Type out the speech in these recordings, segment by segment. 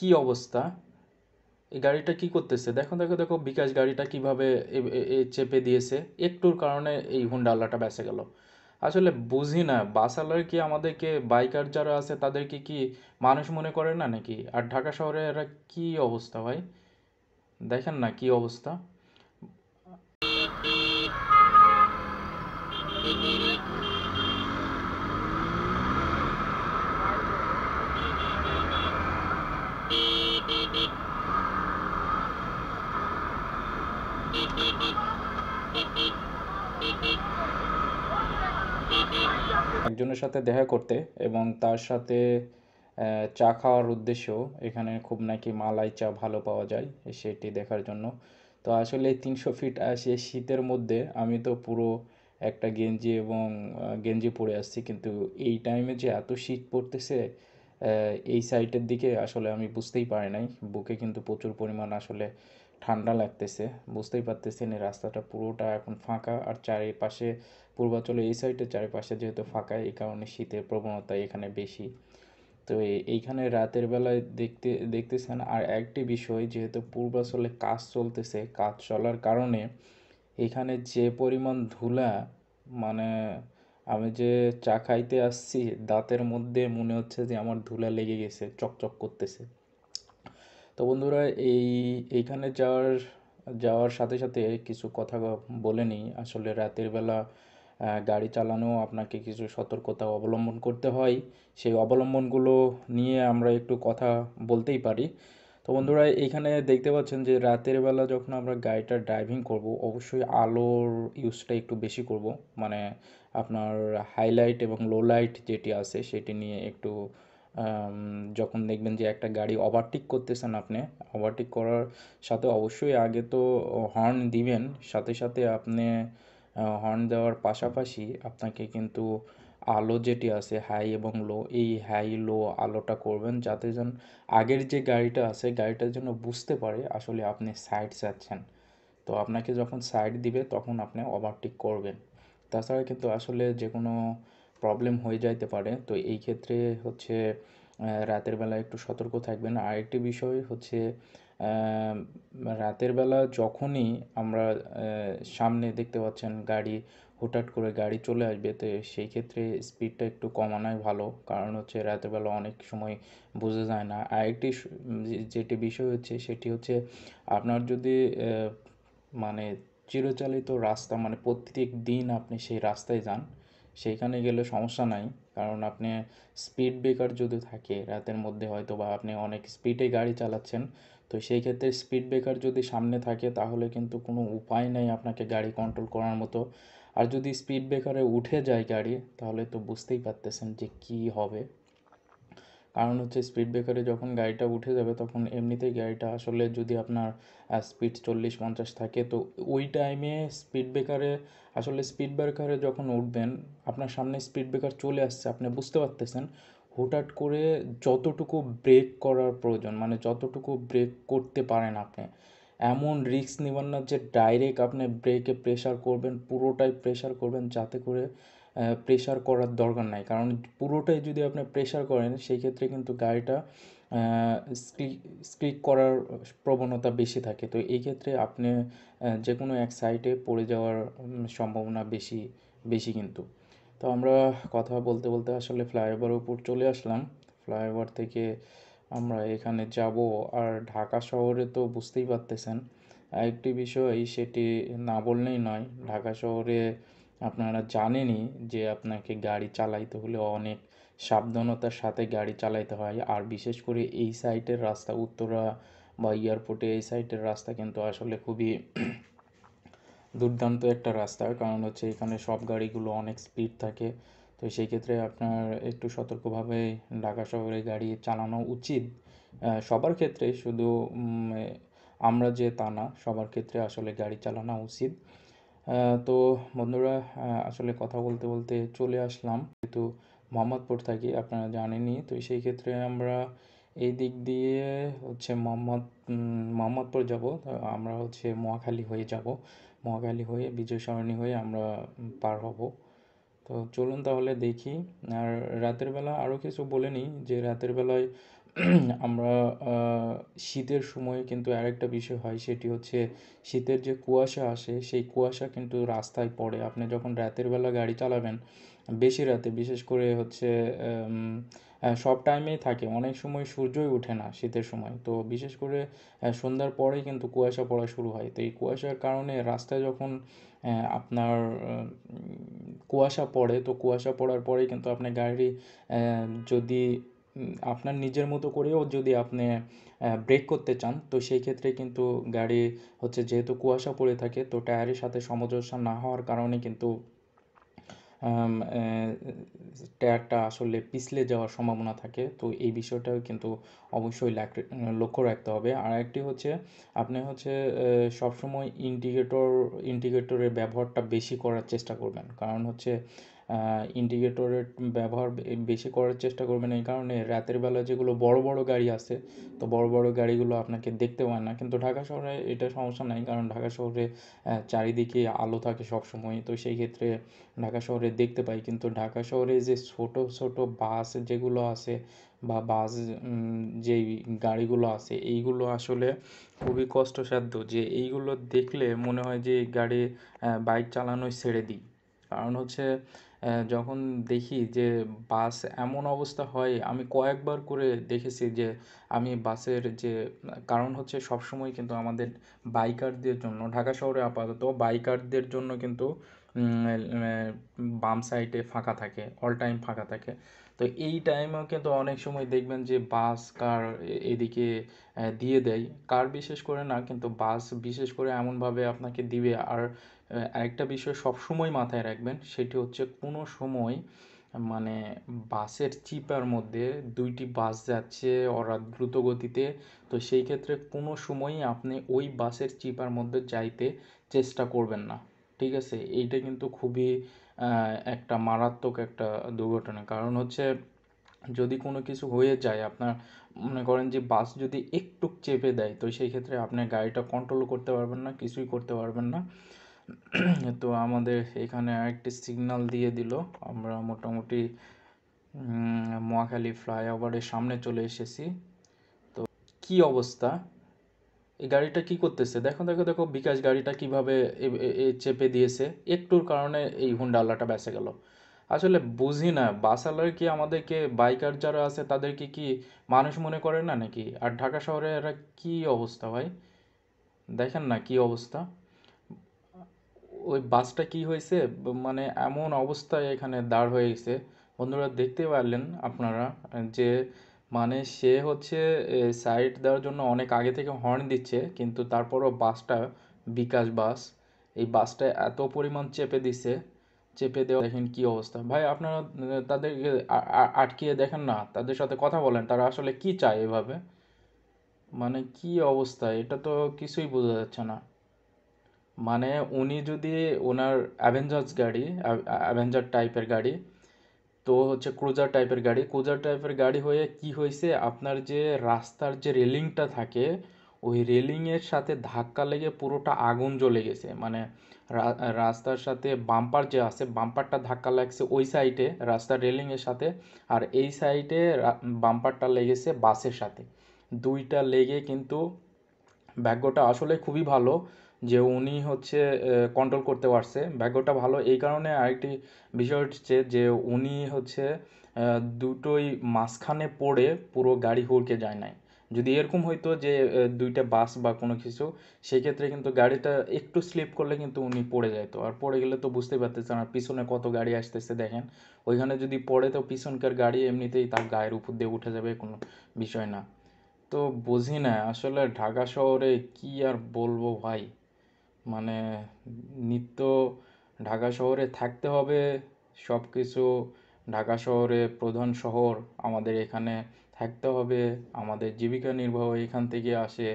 কি অবস্থা এই গাড়িটা কি করতেছে দেখো দেখো দেখো বিকাশ গাড়িটা কিভাবে চেপে দিয়েছে একটুর কারণে এই হুন্ডা আল্লাহটা বেঁচে গেল আসলে বুঝি না বাসালয় কি আমাদেরকে বাইকার যারা আছে তাদেরকে কি মানুষ মনে করে না নাকি আর ঢাকা শহরে এরা কি অবস্থা ভাই দেখেন না কি অবস্থা একজনের সাথে দেখা করতে এবং তার সাথে চা খাওয়ার উদ্দেশ্য এখানে খুব নাকি মালাই চা ভালো পাওয়া যায় সেটি দেখার জন্য তো আসলে তিনশো ফিট আসে শীতের মধ্যে আমি তো পুরো একটা গেঞ্জি এবং গেঞ্জি পরে আসছি কিন্তু এই টাইমে যে এত শীত পড়তেছে এই সাইটের দিকে আসলে আমি বুঝতেই পারি নাই বুকে কিন্তু প্রচুর পরিমাণ আসলে ঠান্ডা লাগতেছে বুঝতেই পারতেছেন এই রাস্তাটা পুরোটা এখন ফাঁকা আর চারিপাশে পূর্বাচলে এই সাইডের চারিপাশে যেহেতু ফাঁকা এই কারণে শীতের প্রবণতা এখানে বেশি তো এইখানে রাতের বেলায় দেখতে দেখতেছেন আর একটি বিষয় যেহেতু পূর্বাচলে কাজ চলতেছে কাজ চলার কারণে এখানে যে পরিমাণ ধুলা মানে আমি যে চা খাইতে আসছি দাঁতের মধ্যে মনে হচ্ছে যে আমার ধুলা লেগে গেছে চকচক করতেছে তো বন্ধুরা এই এইখানে যাওয়ার যাওয়ার সাথে সাথে কিছু কথা বলে নিই আসলে রাতের বেলা গাড়ি চালানো আপনাকে কিছু সতর্কতা অবলম্বন করতে হয় সেই অবলম্বনগুলো নিয়ে আমরা একটু কথা বলতেই পারি তো বন্ধুরা এইখানে দেখতে পাচ্ছেন যে রাতের বেলা যখন আমরা গাড়িটা ড্রাইভিং করব অবশ্যই আলোর ইউজটা একটু বেশি করব মানে আপনার হাইলাইট এবং লো লাইট যেটি আছে সেটি নিয়ে একটু যখন দেখবেন যে একটা গাড়ি ওভারটেক করতেছেন আপনি ওভারটেক করার সাথে অবশ্যই আগে তো হর্ন দিবেন সাথে সাথে আপনি হর্ন দেওয়ার পাশাপাশি আপনাকে কিন্তু আলো যেটি আছে হাই এবং লো এই হাই লো আলোটা করবেন যাতে যেন আগের যে গাড়িটা আছে গাড়িটার জন্য বুঝতে পারে আসলে আপনি সাইড যাচ্ছেন তো আপনাকে যখন সাইড দিবে তখন আপনি ওভারটেক করবেন তাছাড়া কিন্তু আসলে যে কোনো প্রবলেম হয়ে যাইতে পারে তো এই ক্ষেত্রে হচ্ছে রাতের বেলা একটু সতর্ক থাকবেন আরেকটি বিষয় হচ্ছে রাতের বেলা যখনই আমরা সামনে দেখতে পাচ্ছেন গাড়ি হুটহাট করে গাড়ি চলে আসবে তো সেই ক্ষেত্রে স্পিডটা একটু কমানোই ভালো কারণ হচ্ছে রাতেরবেলা অনেক সময় বোঝা যায় না আরেকটি যেটি বিষয় হচ্ছে সেটি হচ্ছে আপনার যদি মানে চিরচালিত রাস্তা মানে প্রত্যেক দিন আপনি সেই রাস্তায় যান সেইখানে গেলে সমস্যা নাই কারণ আপনি স্পিড ব্রেকার যদি থাকে রাতের মধ্যে হয়তো বা আপনি অনেক স্পিডে গাড়ি চালাচ্ছেন তো সেই ক্ষেত্রে স্পিড ব্রেকার যদি সামনে থাকে তাহলে কিন্তু কোনো উপায় নেই আপনাকে গাড়ি কন্ট্রোল করার মতো আর যদি স্পিড ব্রেকারে উঠে যায় গাড়ি তাহলে তো বুঝতেই পারতেছেন যে কি হবে কারণ হচ্ছে স্পিড ব্রেকারে যখন গাড়িটা উঠে যাবে তখন এমনিতেই গাড়িটা আসলে যদি আপনার স্পিড চল্লিশ পঞ্চাশ থাকে তো ওই টাইমে স্পিড ব্রেকারে আসলে স্পিড ব্রেকারে যখন উঠবেন আপনার সামনে স্পিড ব্রেকার চলে আসছে আপনি বুঝতে পারতেছেন হুটহাট করে যতটুকু ব্রেক করার প্রয়োজন মানে যতটুকু ব্রেক করতে পারেন আপনি এমন রিস্ক নেবেন না যে ডাইরেক্ট আপনি ব্রেকে প্রেশার করবেন পুরোটাই প্রেশার করবেন যাতে করে প্রেশার করার দরকার নাই কারণ পুরোটাই যদি আপনি প্রেশার করেন সেই ক্ষেত্রে কিন্তু গাড়িটা স্ক্লিক করার প্রবণতা বেশি থাকে তো এই ক্ষেত্রে আপনি যে কোনো এক সাইডে পড়ে যাওয়ার সম্ভাবনা বেশি বেশি কিন্তু তো আমরা কথা বলতে বলতে আসলে ফ্লাইওভারের উপর চলে আসলাম ফ্লাইওভার থেকে আমরা এখানে যাব আর ঢাকা শহরে তো বুঝতেই পারতেছেন একটি বিষয় সেটি না বললেই নয় ঢাকা শহরে আপনারা জানেনই যে আপনাকে গাড়ি চালাইতে হলে অনেক সাবধানতার সাথে গাড়ি চালাইতে হয় আর বিশেষ করে এই সাইটের রাস্তা উত্তরা বা এয়ারপোর্টে এই সাইটের রাস্তা কিন্তু আসলে খুবই দুর্দান্ত একটা রাস্তা কারণ হচ্ছে এখানে সব গাড়িগুলো অনেক স্পিড থাকে তো সেই ক্ষেত্রে আপনার একটু সতর্কভাবে ঢাকা শহরে গাড়ি চালানো উচিত সবার ক্ষেত্রে শুধু আমরা যে তা না সবার ক্ষেত্রে আসলে গাড়ি চালানো উচিত তো বন্ধুরা আসলে কথা বলতে বলতে চলে আসলাম যেহেতু মোহাম্মদপুর থাকি আপনারা জানেনই তো সেই ক্ষেত্রে আমরা এই দিক দিয়ে হচ্ছে মোহাম্মদ মোহাম্মদপুর যাব আমরা হচ্ছে মহাখালী হয়ে যাব মহাখালী হয়ে বিজয় সরণি হয়ে আমরা পার হব তো চলুন তাহলে দেখি আর রাতের বেলা আরও কিছু বলে নিই যে রাতের বেলায় আমরা শীতের সময়ে কিন্তু আরেকটা বিষয় হয় সেটি হচ্ছে শীতের যে কুয়াশা আসে সেই কুয়াশা কিন্তু রাস্তায় পড়ে আপনি যখন রাতের বেলা গাড়ি চালাবেন বেশি রাতে বিশেষ করে হচ্ছে সব টাইমেই থাকে অনেক সময় সূর্যই ওঠে না শীতের সময় তো বিশেষ করে সন্ধ্যার পরেই কিন্তু কুয়াশা পড়া শুরু হয় তো এই কুয়াশার কারণে রাস্তায় যখন আপনার কুয়াশা পড়ে তো কুয়াশা পড়ার পরেই কিন্তু আপনার গাড়ি যদি আপনার নিজের মতো করেও যদি আপনি ব্রেক করতে চান তো সেই ক্ষেত্রে কিন্তু গাড়ি হচ্ছে যেহেতু কুয়াশা পড়ে থাকে তো টায়ারের সাথে সামঞ্জস্য না হওয়ার কারণে কিন্তু টায়ারটা আসলে পিছলে যাওয়ার সম্ভাবনা থাকে তো এই বিষয়টাও কিন্তু অবশ্যই লক্ষ্য রাখতে হবে আর একটি হচ্ছে আপনি হচ্ছে সবসময় ইন্ডিকেটর ইন্ডিকেটরের ব্যবহারটা বেশি করার চেষ্টা করবেন কারণ হচ্ছে ইন্ডিকেটরের ব্যবহার বেশি করার চেষ্টা করবেন এই কারণে রাতের বেলা যেগুলো বড় বড় গাড়ি আছে তো বড় বড় গাড়িগুলো আপনাকে দেখতে পায় না কিন্তু ঢাকা শহরে এটা সমস্যা নাই কারণ ঢাকা শহরে চারিদিকে আলো থাকে সবসময় তো সেই ক্ষেত্রে ঢাকা শহরে দেখতে পাই কিন্তু ঢাকা শহরে যে ছোট ছোট বাস যেগুলো আছে বা বাস যেই গাড়িগুলো আছে এইগুলো আসলে খুবই কষ্টসাধ্য যে এইগুলো দেখলে মনে হয় যে গাড়ি বাইক চালানোই ছেড়ে দিই কারণ হচ্ছে যখন দেখি যে বাস এমন অবস্থা হয় আমি কয়েকবার করে দেখেছি যে আমি বাসের যে কারণ হচ্ছে সবসময় কিন্তু আমাদের বাইকারদের জন্য ঢাকা শহরে আপাতত বাইকারদের জন্য কিন্তু বাম সাইডে ফাঁকা থাকে অল টাইম ফাঁকা থাকে তো এই টাইমেও কিন্তু অনেক সময় দেখবেন যে বাস কার এদিকে দিয়ে দেয় কার বিশেষ করে না কিন্তু বাস বিশেষ করে এমনভাবে আপনাকে দিবে আর আরেকটা বিষয় সবসময় মাথায় রাখবেন সেটি হচ্ছে কোনো সময় মানে বাসের চিপার মধ্যে দুইটি বাস যাচ্ছে অরা দ্রুত গতিতে তো সেই ক্ষেত্রে কোনো সময়ই আপনি ওই বাসের চিপার মধ্যে যাইতে চেষ্টা করবেন না ঠিক আছে এইটা কিন্তু খুবই একটা মারাত্মক একটা দুর্ঘটনা কারণ হচ্ছে যদি কোনো কিছু হয়ে যায় আপনার মনে করেন যে বাস যদি একটু চেপে দেয় তো সেই ক্ষেত্রে আপনি গাড়িটা কন্ট্রোল করতে পারবেন না কিছুই করতে পারবেন না তো আমাদের এখানে আরেকটি সিগনাল দিয়ে দিল আমরা মোটামুটি মহাখালী ফ্লাইওভারের সামনে চলে এসেছি তো কি অবস্থা এই গাড়িটা কি করতেছে দেখো দেখো দেখো বিকাশ গাড়িটা কিভাবে চেপে দিয়েছে একটুর কারণে এই হুন্ডা বেঁচে গেল আসলে বুঝি না বাসালার কি আমাদেরকে বাইকার যারা আছে তাদেরকে কি মানুষ মনে করে না নাকি আর ঢাকা শহরে এরা কি অবস্থা ভাই দেখেন না কি অবস্থা ওই বাসটা কি হয়েছে মানে এমন অবস্থায় এখানে দাঁড় হয়ে গেছে বন্ধুরা দেখতে পারলেন আপনারা যে মানে সে হচ্ছে সাইড দেওয়ার জন্য অনেক আগে থেকে হর্ন দিচ্ছে কিন্তু তারপরও বাসটা বিকাশ বাস এই বাসটা এত পরিমাণ চেপে দিছে চেপে দেওয়া দেখেন কি অবস্থা ভাই আপনারা তাদেরকে আটকিয়ে দেখেন না তাদের সাথে কথা বলেন তারা আসলে কি চায় এভাবে মানে কি অবস্থা এটা তো কিছুই বোঝা যাচ্ছে না মানে উনি যদি ওনার অ্যাভেঞ্জার্স গাড়ি অ্যাভেঞ্জার টাইপের গাড়ি তো হচ্ছে ক্রুজার টাইপের গাড়ি ক্রুজার টাইপের গাড়ি হয়ে কি হয়েছে আপনার যে রাস্তার যে রেলিংটা থাকে ওই রেলিংয়ের সাথে ধাক্কা লেগে পুরোটা আগুন জ্বলে গেছে মানে রাস্তার সাথে বাম্পার যে আছে বাম্পারটা ধাক্কা লাগছে ওই সাইডে রাস্তার রেলিংয়ের সাথে আর এই সাইডে বাম্পারটা লেগেছে বাসের সাথে দুইটা লেগে কিন্তু ভাগ্যটা আসলে খুবই ভালো যে উনি হচ্ছে কন্ট্রোল করতে পারছে ভাগ্যটা ভালো এই কারণে আরেকটি বিষয় হচ্ছে যে উনি হচ্ছে দুটোই মাঝখানে পড়ে পুরো গাড়ি হুড়কে যায় নাই যদি এরকম হইতো যে দুইটা বাস বা কোনো কিছু সেক্ষেত্রে কিন্তু গাড়িটা একটু স্লিপ করলে কিন্তু উনি পড়ে যাইতো আর পড়ে গেলে তো বুঝতে পারতেছেন আর পিছনে কত গাড়ি আসতেছে দেখেন ওইখানে যদি পড়ে তো পিছনকার গাড়ি এমনিতেই তার গায়ের উপর দিয়ে উঠে যাবে কোনো বিষয় না তো বুঝি না আসলে ঢাকা শহরে কি আর বলবো ভাই মানে নিত্য ঢাকা শহরে থাকতে হবে সব কিছু ঢাকা শহরে প্রধান শহর আমাদের এখানে থাকতে হবে আমাদের জীবিকা নির্বাহ এখান থেকে আসে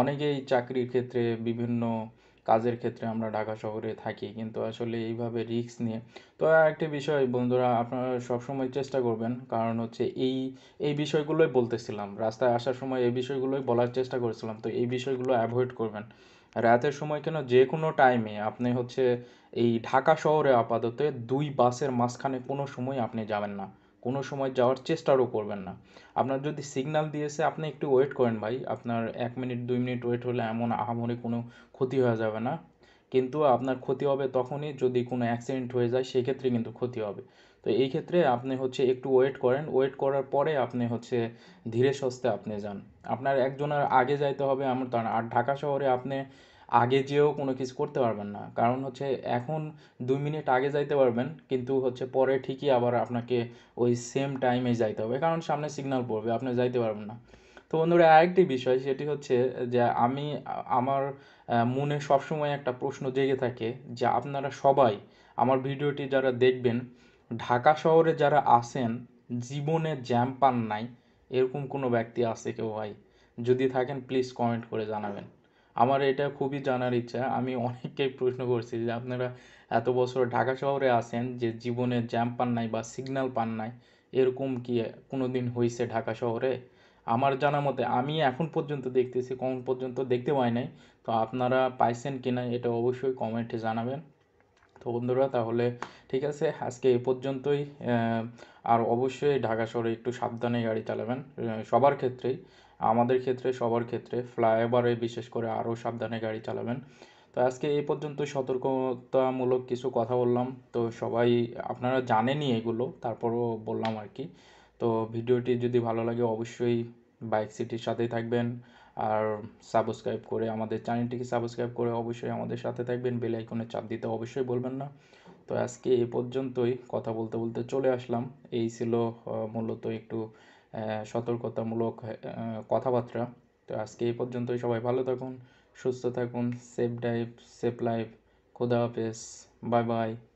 অনেকেই চাকরির ক্ষেত্রে বিভিন্ন কাজের ক্ষেত্রে আমরা ঢাকা শহরে থাকি কিন্তু আসলে এইভাবে রিস্ক নিয়ে তো একটি বিষয় বন্ধুরা আপনারা সবসময় চেষ্টা করবেন কারণ হচ্ছে এই এই বিষয়গুলোই বলতেছিলাম রাস্তায় আসার সময় এই বিষয়গুলোই বলার চেষ্টা করেছিলাম তো এই বিষয়গুলো অ্যাভয়েড করবেন রাতের সময় কেন যে কোনো টাইমে আপনি হচ্ছে এই ঢাকা শহরে আপাতত দুই বাসের মাঝখানে কোনো সময় আপনি যাবেন না কোনো সময় যাওয়ার চেষ্টারও করবেন না আপনার যদি সিগনাল দিয়েছে আপনি একটু ওয়েট করেন ভাই আপনার এক মিনিট দুই মিনিট ওয়েট হলে এমন আহামরি কোনো ক্ষতি হয়ে যাবে না কিন্তু আপনার ক্ষতি হবে তখনই যদি কোনো অ্যাক্সিডেন্ট হয়ে যায় সেক্ষেত্রে কিন্তু ক্ষতি হবে তো এই ক্ষেত্রে আপনি হচ্ছে একটু ওয়েট করেন ওয়েট করার পরে আপনি হচ্ছে ধীরে সস্তে আপনি যান আপনার একজনের আগে যাইতে হবে আমার তা না আর ঢাকা শহরে আপনি আগে যেও কোনো কিছু করতে পারবেন না কারণ হচ্ছে এখন দুই মিনিট আগে যাইতে পারবেন কিন্তু হচ্ছে পরে ঠিকই আবার আপনাকে ওই সেম টাইমে যাইতে হবে কারণ সামনে সিগন্যাল পড়বে আপনি যাইতে পারবেন না তো বন্ধুরা আরেকটি বিষয় সেটি হচ্ছে যে আমি আমার মনে সবসময় একটা প্রশ্ন জেগে থাকে যে আপনারা সবাই আমার ভিডিওটি যারা দেখবেন ঢাকা শহরে যারা আছেন জীবনে জ্যাম পান নাই এরকম কোনো ব্যক্তি আছে কেউ ভাই যদি থাকেন প্লিজ কমেন্ট করে জানাবেন আমার এটা খুবই জানার ইচ্ছা আমি অনেককেই প্রশ্ন করছি যে আপনারা এত বছর ঢাকা শহরে আছেন যে জীবনে জ্যাম পান নাই বা সিগন্যাল পান নাই এরকম কি কোনো দিন হয়েছে ঢাকা শহরে আমার জানা মতে আমি এখন পর্যন্ত দেখতেছি কখন পর্যন্ত দেখতে পাই নাই তো আপনারা পাইছেন কি না এটা অবশ্যই কমেন্টে জানাবেন তো বন্ধুরা তাহলে ঠিক আছে আজকে এ পর্যন্তই আর অবশ্যই ঢাকা শহরে একটু সাবধানে গাড়ি চালাবেন সবার ক্ষেত্রেই আমাদের ক্ষেত্রে সবার ক্ষেত্রে ফ্লাইওভারে বিশেষ করে আরও সাবধানে গাড়ি চালাবেন তো আজকে এই পর্যন্ত সতর্কতামূলক কিছু কথা বললাম তো সবাই আপনারা জানেনই এগুলো তারপরও বললাম আর কি তো ভিডিওটি যদি ভালো লাগে অবশ্যই বাইক সিটির সাথেই থাকবেন আর সাবস্ক্রাইব করে আমাদের চ্যানেলটিকে সাবস্ক্রাইব করে অবশ্যই আমাদের সাথে থাকবেন বেল আইকনে চাপ দিতে অবশ্যই বলবেন না তো আজকে এ পর্যন্তই কথা বলতে বলতে চলে আসলাম এই ছিল মূলত একটু সতর্কতামূলক কথাবার্তা তো আজকে এ পর্যন্তই সবাই ভালো থাকুন সুস্থ থাকুন সেফ ডাইভ সেফ লাইফ খোদা হাফেজ বাই বাই